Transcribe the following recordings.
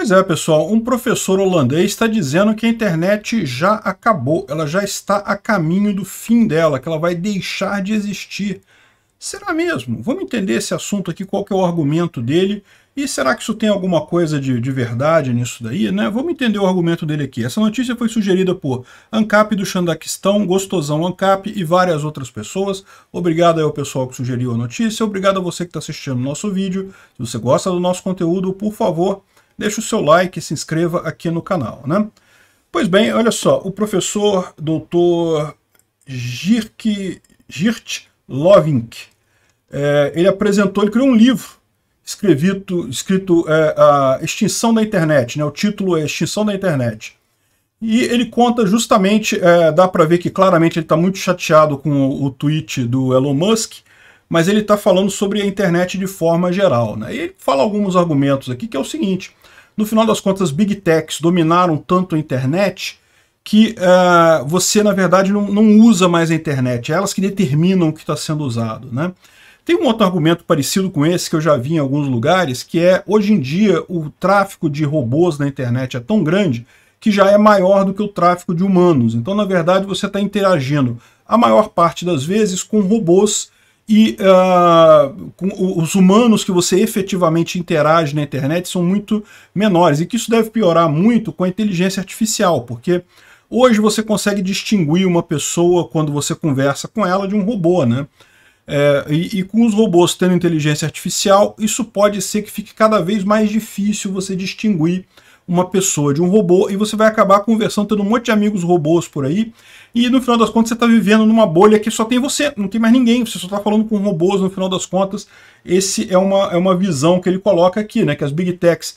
Pois é, pessoal, um professor holandês está dizendo que a internet já acabou, ela já está a caminho do fim dela, que ela vai deixar de existir. Será mesmo? Vamos entender esse assunto aqui, qual que é o argumento dele e será que isso tem alguma coisa de, de verdade nisso daí? Né? Vamos entender o argumento dele aqui. Essa notícia foi sugerida por Ancap do Xandaquistão, Gostosão Ancap e várias outras pessoas. Obrigado ao pessoal que sugeriu a notícia, obrigado a você que está assistindo o nosso vídeo. Se você gosta do nosso conteúdo, por favor, deixe o seu like e se inscreva aqui no canal. Né? Pois bem, olha só, o professor Dr. Girk, Girt Lovink, é, ele apresentou, ele criou um livro escrito, escrito é, a Extinção da Internet, né? o título é Extinção da Internet. E ele conta justamente, é, dá para ver que claramente ele está muito chateado com o, o, tweet do Elon Musk, mas ele está falando sobre a internet de forma geral. Né? E ele fala alguns argumentos aqui, que é o seguinte, no final das contas, Big Techs dominaram tanto a internet que uh, você, na verdade, não, não, usa mais a internet. É elas que determinam o que está sendo usado. Né? Tem um outro argumento parecido com esse que eu já vi em alguns lugares, que é, hoje em dia, o tráfico de robôs na internet é tão grande que já é maior do que o tráfico de humanos. Então, na verdade, você está interagindo, a maior parte das vezes, com robôs e uh, com, os humanos que você efetivamente interage na internet são muito menores. E que isso deve piorar muito com a inteligência artificial, porque hoje você consegue distinguir uma pessoa quando você conversa com ela de um robô, né? É, e, e, com os robôs tendo inteligência artificial, isso pode ser que fique cada vez mais difícil você distinguir uma pessoa de um robô e você vai acabar conversando, tendo um monte de amigos robôs por aí. E no final das contas você está vivendo numa bolha que só tem você, não tem mais ninguém, você só está falando com robôs no final das contas. Esse é uma, é uma visão que ele coloca aqui, né? Que as big techs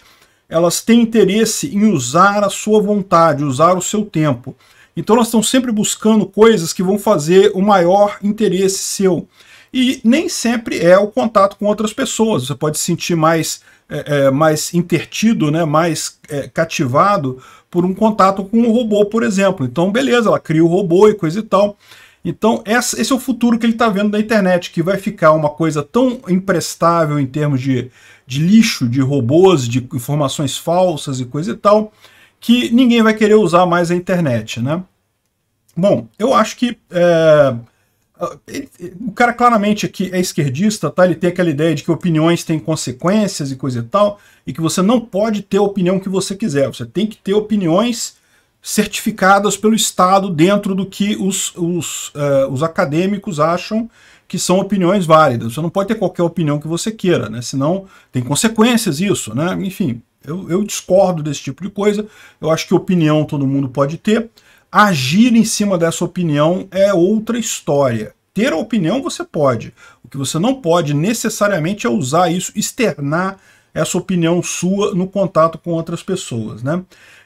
elas têm interesse em usar a sua vontade, usar o seu tempo. Então elas estão sempre buscando coisas que vão fazer o maior interesse seu. E nem sempre é o contato com outras pessoas. Você pode se sentir mais, é, é, mais intertido, né, mais é, cativado por um contato com um robô, por exemplo. Então, beleza, ela cria o robô e coisa e tal. Então, essa, esse é o futuro que ele está vendo da internet, que vai ficar uma coisa tão imprestável em termos de, de lixo, de robôs, de informações falsas e coisa e tal, que ninguém vai querer usar mais a internet, né? Bom, eu acho que é, o cara claramente aqui é esquerdista, tá? Ele tem aquela ideia de que opiniões têm consequências e coisa e tal, e que você não pode ter a opinião que você quiser. Você tem que ter opiniões certificadas pelo Estado dentro do que os, os, uh, os acadêmicos acham que são opiniões válidas. Você não pode ter qualquer opinião que você queira, né? Senão tem consequências isso, né? Enfim, eu, eu discordo desse tipo de coisa. Eu acho que opinião todo mundo pode ter. Agir em cima dessa opinião é outra história. Ter a opinião você pode. O que você não pode necessariamente é usar isso, externar essa opinião sua no contato com outras pessoas, né?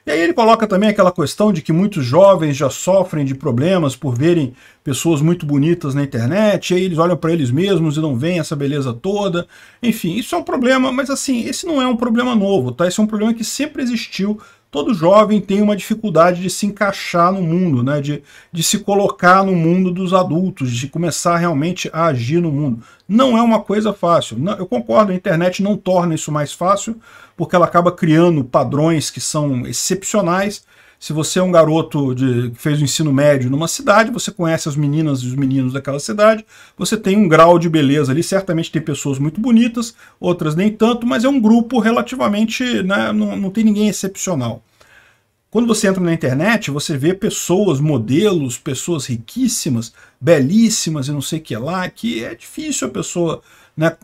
E aí ele coloca também aquela questão de que muitos jovens já sofrem de problemas por verem pessoas muito bonitas na internet, e aí eles olham para eles mesmos e não veem essa beleza toda. Enfim, isso é um problema, mas assim, esse não é um problema novo, tá? Esse é um problema que sempre existiu todo jovem tem uma dificuldade de se encaixar no mundo, né? de, de se colocar no mundo dos adultos, de começar realmente a agir no mundo. Não é uma coisa fácil. Não, eu concordo, a internet não torna isso mais fácil, porque ela acaba criando padrões que são excepcionais. Se você é um garoto de, que fez o ensino médio numa cidade, você conhece as meninas e os meninos daquela cidade, você tem um grau de beleza ali. Certamente tem pessoas muito bonitas, outras nem tanto, mas é um grupo relativamente. Né, não, não tem ninguém excepcional. Quando você entra na internet, você vê pessoas, modelos, pessoas riquíssimas, belíssimas e não sei o que lá, que é difícil a pessoa né,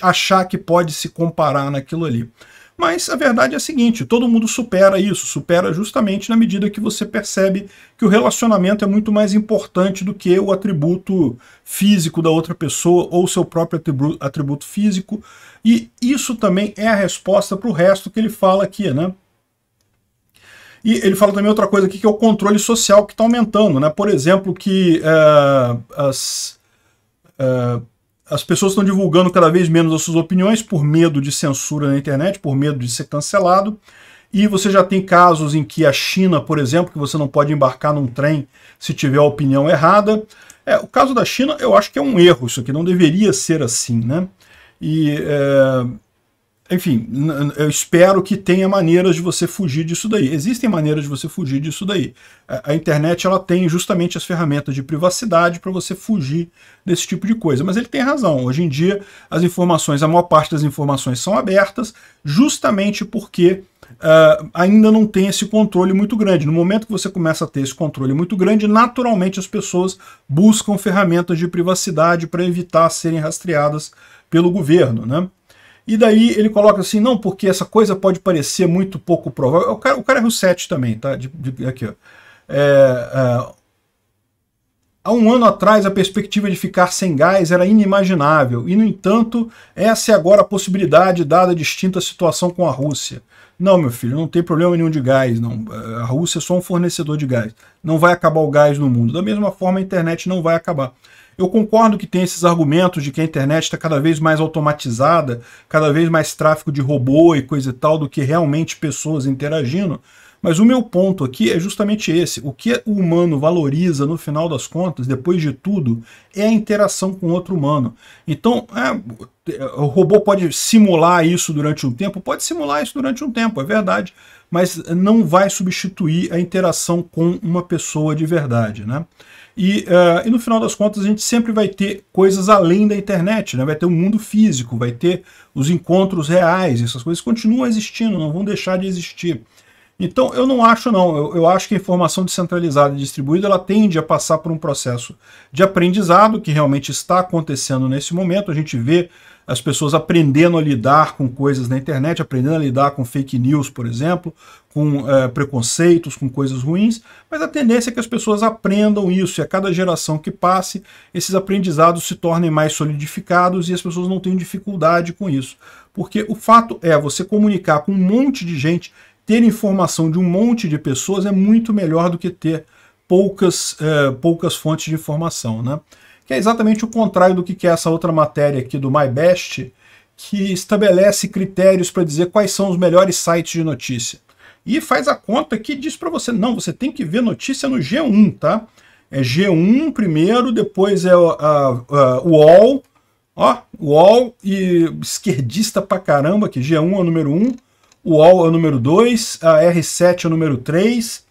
achar que pode se comparar naquilo ali. Mas a verdade é a seguinte: todo mundo supera isso, supera justamente na medida que você percebe que o relacionamento é muito mais importante do que o atributo físico da outra pessoa ou seu próprio atributo, físico. E isso também é a resposta para o resto que ele fala aqui, né? E ele fala também outra coisa aqui que é o controle social que está aumentando, né? Por exemplo, que uh, as. Uh, as pessoas estão divulgando cada vez menos as suas opiniões por medo de censura na internet, por medo de ser cancelado. E você já tem casos em que a China, por exemplo, que você não pode embarcar num trem se tiver a opinião errada. É, o caso da China, eu acho que é um erro isso aqui, não deveria ser assim, né? E é, enfim, eu espero que tenha maneiras de você fugir disso daí. Existem maneiras de você fugir disso daí. A, internet ela tem justamente as ferramentas de privacidade para você fugir desse tipo de coisa. Mas ele tem razão. Hoje em dia, as informações, a maior parte das informações são abertas, justamente porque uh, ainda não tem esse controle muito grande. No momento que você começa a ter esse controle muito grande, naturalmente as pessoas buscam ferramentas de privacidade para evitar serem rastreadas pelo governo, né? E daí ele coloca assim, não, porque essa coisa pode parecer muito pouco provável. O cara, o cara é Rousset também, tá? De, de, aqui, ó. É, é, há um ano atrás, a perspectiva de ficar sem gás era inimaginável, e, no entanto, essa é agora a possibilidade dada a distinta situação com a Rússia. Não, meu filho, não tem problema nenhum de gás. Não. A Rússia é só um fornecedor de gás. Não vai acabar o gás no mundo. Da mesma forma, a internet não vai acabar. Eu concordo que tem esses argumentos de que a internet está cada vez mais automatizada, cada vez mais tráfego de robô e coisa e tal, do que realmente pessoas interagindo. Mas o meu ponto aqui é justamente esse. O que o humano valoriza, no final das contas, depois de tudo, é a interação com outro humano. Então, é, o robô pode simular isso durante um tempo? Pode simular isso durante um tempo, é verdade. Mas não vai substituir a interação com uma pessoa de verdade, né? E, uh, e, no final das contas a gente sempre vai ter coisas além da internet, né? vai ter o um mundo físico, vai ter os encontros reais, essas coisas continuam existindo, não vão deixar de existir. Então, eu não acho, não. Eu, eu, acho que a informação descentralizada e distribuída ela tende a passar por um processo de aprendizado que realmente está acontecendo nesse momento. A gente vê as pessoas aprendendo a lidar com coisas na internet, aprendendo a lidar com fake news, por exemplo, com é, preconceitos, com coisas ruins, mas a tendência é que as pessoas aprendam isso e a cada geração que passe, esses aprendizados se tornem mais solidificados e as pessoas não tenham dificuldade com isso. Porque o fato é, você comunicar com um monte de gente ter informação de um monte de pessoas é muito melhor do que ter poucas, é, poucas fontes de informação, né? Que é exatamente o contrário do que é essa outra matéria aqui do MyBest, que estabelece critérios para dizer quais são os melhores sites de notícia. E faz a conta que diz para você, não, você tem que ver notícia no G1, tá? É G1 primeiro, depois é o UOL, ó, UOL e esquerdista pra caramba, que G1 é o número 1, o UOL é o número 2, a R7 é o número 3,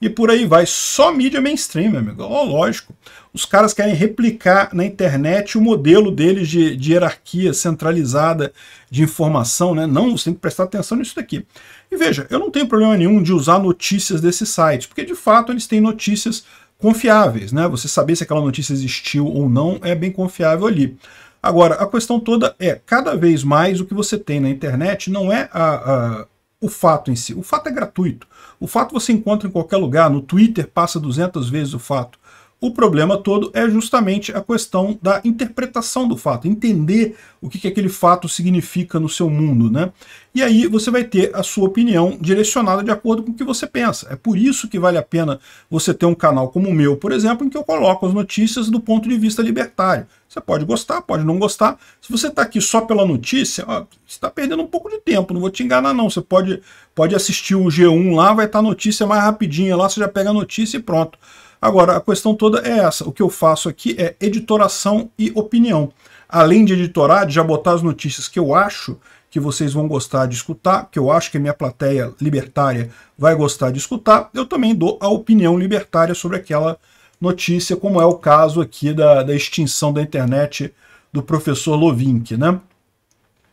e por aí vai. Só mídia mainstream, meu amigo. Oh, lógico. Os caras querem replicar na internet o modelo deles de, de hierarquia centralizada de informação, né? Não, você tem que prestar atenção nisso daqui. E veja, eu não tenho problema nenhum de usar notícias desses sites, porque de fato eles têm notícias confiáveis, né? Você saber se aquela notícia existiu ou não é bem confiável ali. Agora, a questão toda é, cada vez mais o que você tem na internet não é a, a, o fato em si. O fato é gratuito. O fato você encontra em qualquer lugar, no Twitter passa 200 vezes o fato. O problema todo é justamente a questão da interpretação do fato, entender o que, que aquele fato significa no seu mundo, né? E aí você vai ter a sua opinião direcionada de acordo com o que você pensa. É por isso que vale a pena você ter um canal como o meu, por exemplo, em que eu coloco as notícias do ponto de vista libertário. Você pode gostar, pode não gostar. Se você está aqui só pela notícia, ó, você está perdendo um pouco de tempo, não vou te enganar não. Você pode, pode assistir o G1 lá, vai estar tá a notícia mais rapidinha lá, você já pega a notícia e pronto. Agora, a questão toda é essa. O que eu faço aqui é editoração e opinião. Além de editorar, de já botar as notícias que eu acho que vocês vão gostar de escutar, que eu acho que a minha plateia libertária vai gostar de escutar, eu também dou a opinião libertária sobre aquela notícia, como é o caso aqui da, da extinção da internet do professor Lovink, né?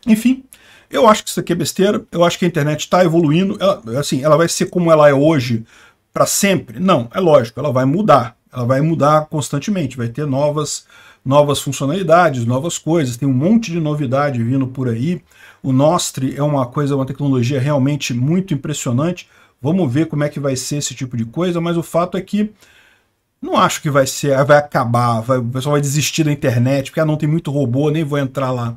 Enfim, eu acho que isso aqui é besteira, eu acho que a internet está evoluindo, ela, assim, ela vai ser como ela é hoje para sempre? Não, é lógico, ela vai mudar. Ela vai mudar constantemente, vai ter novas, novas funcionalidades, novas coisas, tem um monte de novidade vindo por aí. O Nostre é uma coisa, uma tecnologia realmente muito impressionante. Vamos ver como é que vai ser esse tipo de coisa, mas o fato é que não acho que vai ser, vai acabar, vai, o pessoal vai desistir da internet, porque ah, não tem muito robô, nem vou entrar lá.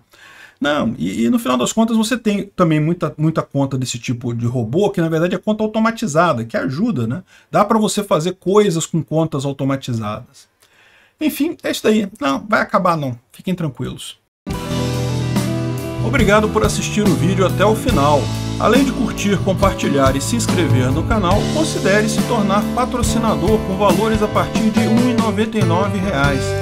Não, e, e, no final das contas você tem também muita, muita conta desse tipo de robô, que na verdade é conta automatizada, que ajuda, né? Dá para você fazer coisas com contas automatizadas. Enfim, é isso daí. Não, vai acabar não. Fiquem tranquilos. Obrigado por assistir o vídeo até o final. Além de curtir, compartilhar e se inscrever no canal, considere se tornar patrocinador com valores a partir de R$ 1,99